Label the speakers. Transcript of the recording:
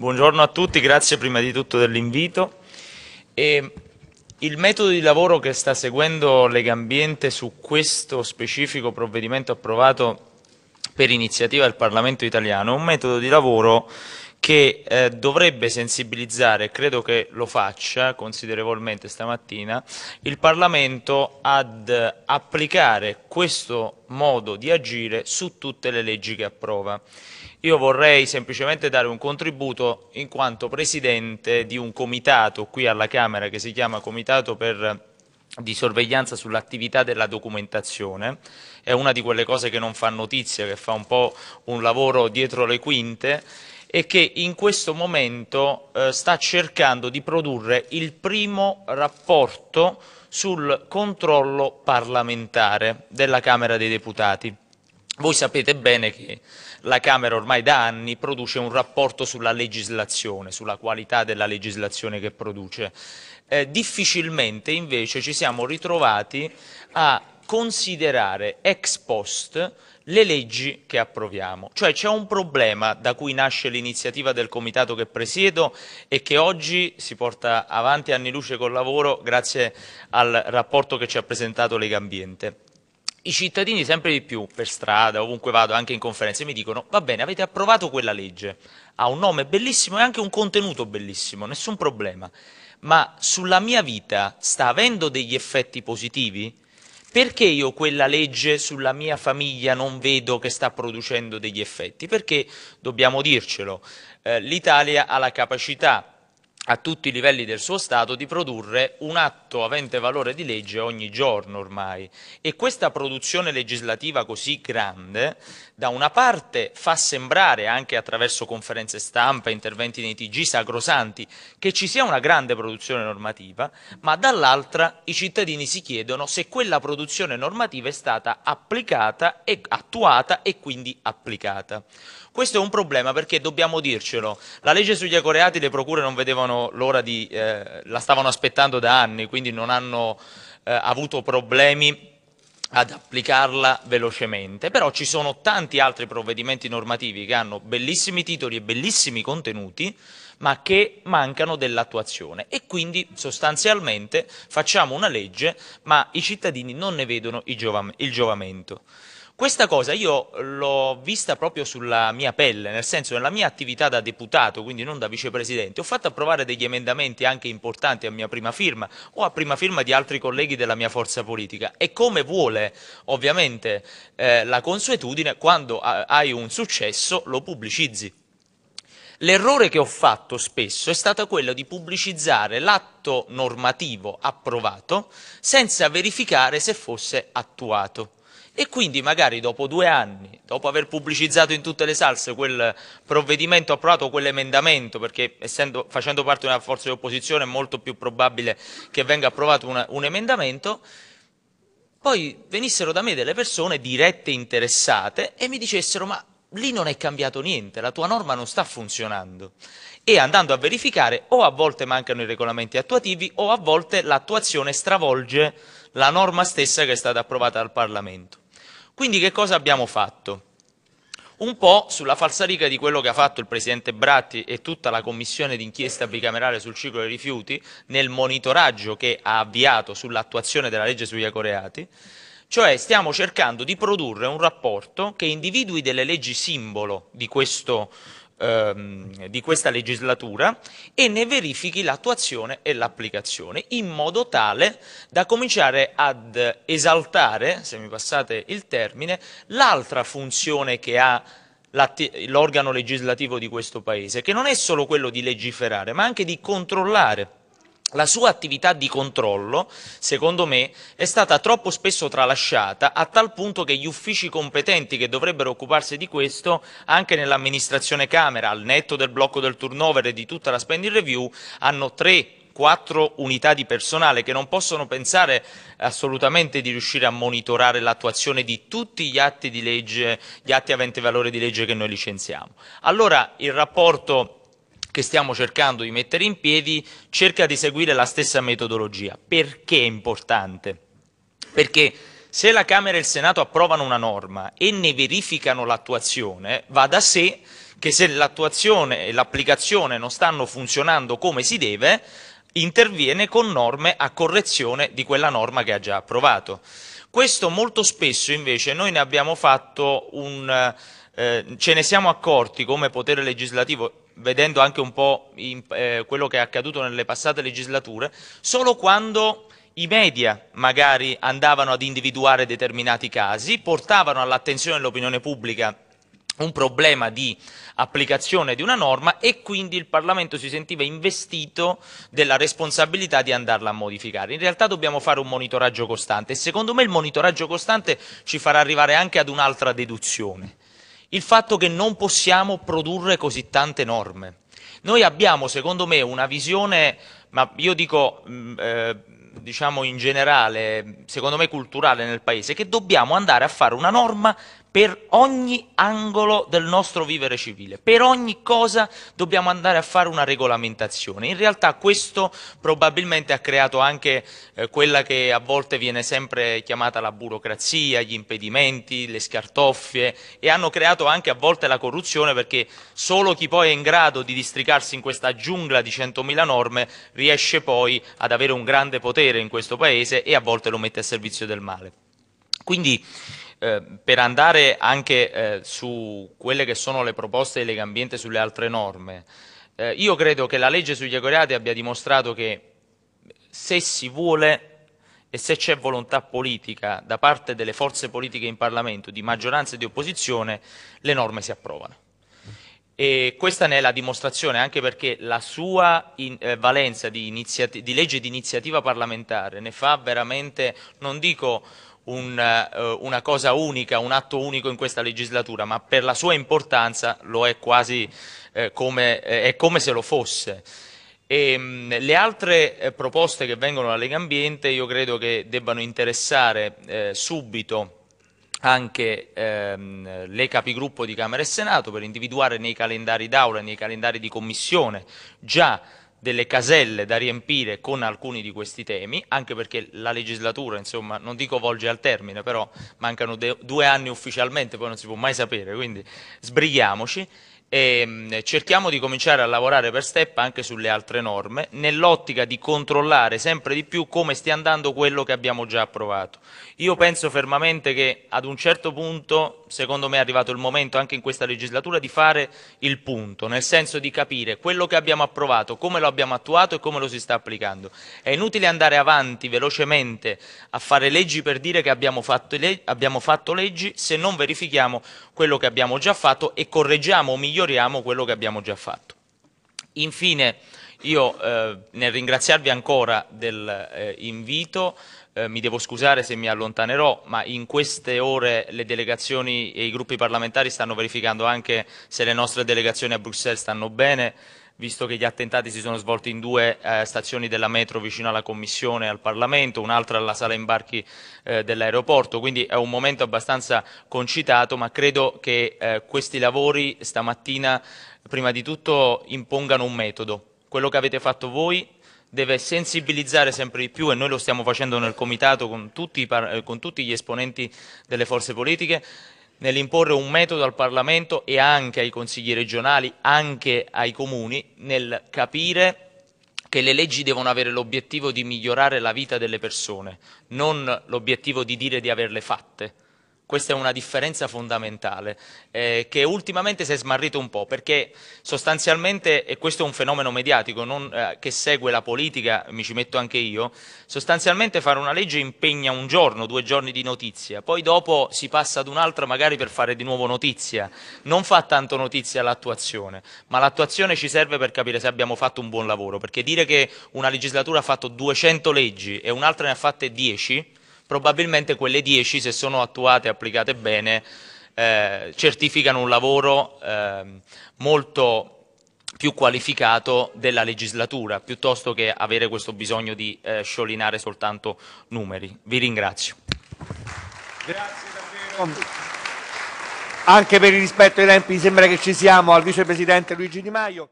Speaker 1: Buongiorno a tutti, grazie prima di tutto dell'invito. il metodo di lavoro che sta seguendo Legambiente su questo specifico provvedimento approvato per iniziativa del Parlamento italiano è un metodo di lavoro che eh, dovrebbe sensibilizzare, credo che lo faccia considerevolmente stamattina, il Parlamento ad applicare questo modo di agire su tutte le leggi che approva. Io vorrei semplicemente dare un contributo in quanto presidente di un comitato qui alla Camera che si chiama Comitato per eh, di sorveglianza sull'attività della documentazione, è una di quelle cose che non fa notizia, che fa un po' un lavoro dietro le quinte e che in questo momento eh, sta cercando di produrre il primo rapporto sul controllo parlamentare della Camera dei Deputati. Voi sapete bene che la Camera ormai da anni produce un rapporto sulla legislazione, sulla qualità della legislazione che produce. Eh, difficilmente invece ci siamo ritrovati a considerare ex post le leggi che approviamo. Cioè c'è un problema da cui nasce l'iniziativa del comitato che presiedo e che oggi si porta avanti anni luce col lavoro grazie al rapporto che ci ha presentato Lega Ambiente i cittadini sempre di più, per strada, ovunque vado, anche in conferenze, mi dicono va bene, avete approvato quella legge, ha un nome bellissimo e anche un contenuto bellissimo, nessun problema, ma sulla mia vita sta avendo degli effetti positivi? Perché io quella legge sulla mia famiglia non vedo che sta producendo degli effetti? Perché, dobbiamo dircelo, eh, l'Italia ha la capacità a tutti i livelli del suo Stato di produrre un atto avente valore di legge ogni giorno ormai. E questa produzione legislativa così grande, da una parte fa sembrare, anche attraverso conferenze stampa, interventi nei TG sacrosanti, che ci sia una grande produzione normativa, ma dall'altra i cittadini si chiedono se quella produzione normativa è stata applicata e attuata e quindi applicata. Questo è un problema perché dobbiamo dircelo, la legge sugli ecoreati le procure non vedevano l'ora di, eh, la stavano aspettando da anni, quindi non hanno eh, avuto problemi ad applicarla velocemente, però ci sono tanti altri provvedimenti normativi che hanno bellissimi titoli e bellissimi contenuti, ma che mancano dell'attuazione e quindi sostanzialmente facciamo una legge, ma i cittadini non ne vedono il, il giovamento. Questa cosa io l'ho vista proprio sulla mia pelle, nel senso nella mia attività da deputato, quindi non da vicepresidente, ho fatto approvare degli emendamenti anche importanti a mia prima firma o a prima firma di altri colleghi della mia forza politica e come vuole ovviamente eh, la consuetudine, quando hai un successo lo pubblicizzi. L'errore che ho fatto spesso è stato quello di pubblicizzare l'atto normativo approvato senza verificare se fosse attuato e quindi magari dopo due anni, dopo aver pubblicizzato in tutte le salse quel provvedimento approvato, quell'emendamento, perché essendo, facendo parte di una forza di opposizione è molto più probabile che venga approvato una, un emendamento, poi venissero da me delle persone dirette interessate e mi dicessero ma lì non è cambiato niente, la tua norma non sta funzionando. E andando a verificare, o a volte mancano i regolamenti attuativi, o a volte l'attuazione stravolge la norma stessa che è stata approvata dal Parlamento. Quindi che cosa abbiamo fatto? Un po' sulla falsariga di quello che ha fatto il Presidente Bratti e tutta la Commissione d'inchiesta bicamerale sul ciclo dei rifiuti nel monitoraggio che ha avviato sull'attuazione della legge sugli ecoreati, cioè stiamo cercando di produrre un rapporto che individui delle leggi simbolo di, questo, ehm, di questa legislatura e ne verifichi l'attuazione e l'applicazione in modo tale da cominciare ad esaltare, se mi passate il termine, l'altra funzione che ha l'organo legislativo di questo Paese, che non è solo quello di legiferare, ma anche di controllare la sua attività di controllo, secondo me, è stata troppo spesso tralasciata a tal punto che gli uffici competenti che dovrebbero occuparsi di questo, anche nell'amministrazione Camera, al netto del blocco del turnover e di tutta la spending review, hanno tre quattro unità di personale che non possono pensare assolutamente di riuscire a monitorare l'attuazione di tutti gli atti di legge, gli atti aventi valore di legge che noi licenziamo. Allora il rapporto che stiamo cercando di mettere in piedi cerca di seguire la stessa metodologia. Perché è importante? Perché se la Camera e il Senato approvano una norma e ne verificano l'attuazione, va da sé che se l'attuazione e l'applicazione non stanno funzionando come si deve, interviene con norme a correzione di quella norma che ha già approvato. Questo molto spesso invece noi ne abbiamo fatto un eh, ce ne siamo accorti come potere legislativo, vedendo anche un po' in, eh, quello che è accaduto nelle passate legislature, solo quando i media magari andavano ad individuare determinati casi, portavano all'attenzione dell'opinione pubblica un problema di applicazione di una norma e quindi il Parlamento si sentiva investito della responsabilità di andarla a modificare. In realtà dobbiamo fare un monitoraggio costante e secondo me il monitoraggio costante ci farà arrivare anche ad un'altra deduzione il fatto che non possiamo produrre così tante norme. Noi abbiamo, secondo me, una visione, ma io dico... Mm, eh, diciamo in generale, secondo me culturale nel paese, che dobbiamo andare a fare una norma per ogni angolo del nostro vivere civile, per ogni cosa dobbiamo andare a fare una regolamentazione. In realtà questo probabilmente ha creato anche eh, quella che a volte viene sempre chiamata la burocrazia, gli impedimenti, le scartoffie e hanno creato anche a volte la corruzione perché solo chi poi è in grado di districarsi in questa giungla di 100.000 norme riesce poi ad avere un grande potere in questo paese e a volte lo mette a servizio del male. Quindi eh, per andare anche eh, su quelle che sono le proposte di Lega Ambiente sulle altre norme, eh, io credo che la legge sugli ecoreati abbia dimostrato che se si vuole e se c'è volontà politica da parte delle forze politiche in Parlamento, di maggioranza e di opposizione, le norme si approvano. E questa ne è la dimostrazione, anche perché la sua in, eh, valenza di, di legge di iniziativa parlamentare ne fa veramente, non dico un, uh, una cosa unica, un atto unico in questa legislatura, ma per la sua importanza lo è quasi eh, come, eh, è come se lo fosse. E, ehm, mh, le altre eh, proposte che vengono dalla Lega Ambiente io credo che debbano interessare eh, subito anche ehm, le capigruppo di Camera e Senato per individuare nei calendari d'aula, nei calendari di commissione, già delle caselle da riempire con alcuni di questi temi, anche perché la legislatura, insomma, non dico volge al termine, però mancano due anni ufficialmente, poi non si può mai sapere, quindi sbrighiamoci e ehm, cerchiamo di cominciare a lavorare per step anche sulle altre norme nell'ottica di controllare sempre di più come stia andando quello che abbiamo già approvato. Io penso fermamente che ad un certo punto, secondo me è arrivato il momento anche in questa legislatura di fare il punto, nel senso di capire quello che abbiamo approvato, come lo abbiamo attuato e come lo si sta applicando. È inutile andare avanti velocemente a fare leggi per dire che abbiamo fatto, abbiamo fatto leggi se non verifichiamo quello che abbiamo già fatto e correggiamo o miglioriamo miglioriamo quello che abbiamo già fatto. Infine, io eh, nel ringraziarvi ancora dell'invito, eh, eh, mi devo scusare se mi allontanerò, ma in queste ore le delegazioni e i gruppi parlamentari stanno verificando anche se le nostre delegazioni a Bruxelles stanno bene, visto che gli attentati si sono svolti in due eh, stazioni della metro vicino alla Commissione e al Parlamento, un'altra alla sala imbarchi eh, dell'aeroporto, quindi è un momento abbastanza concitato, ma credo che eh, questi lavori stamattina prima di tutto impongano un metodo. Quello che avete fatto voi deve sensibilizzare sempre di più e noi lo stiamo facendo nel Comitato con tutti, eh, con tutti gli esponenti delle forze politiche nell'imporre un metodo al Parlamento e anche ai consigli regionali, anche ai comuni, nel capire che le leggi devono avere l'obiettivo di migliorare la vita delle persone, non l'obiettivo di dire di averle fatte. Questa è una differenza fondamentale eh, che ultimamente si è smarrito un po' perché sostanzialmente, e questo è un fenomeno mediatico non, eh, che segue la politica, mi ci metto anche io, sostanzialmente fare una legge impegna un giorno, due giorni di notizia, poi dopo si passa ad un'altra magari per fare di nuovo notizia. Non fa tanto notizia l'attuazione, ma l'attuazione ci serve per capire se abbiamo fatto un buon lavoro, perché dire che una legislatura ha fatto 200 leggi e un'altra ne ha fatte 10 probabilmente quelle 10, se sono attuate e applicate bene, eh, certificano un lavoro eh, molto più qualificato della legislatura, piuttosto che avere questo bisogno di eh, sciolinare soltanto numeri. Vi ringrazio. Grazie davvero. Anche per il rispetto ai tempi sembra che ci siamo al Vicepresidente Luigi Di Maio.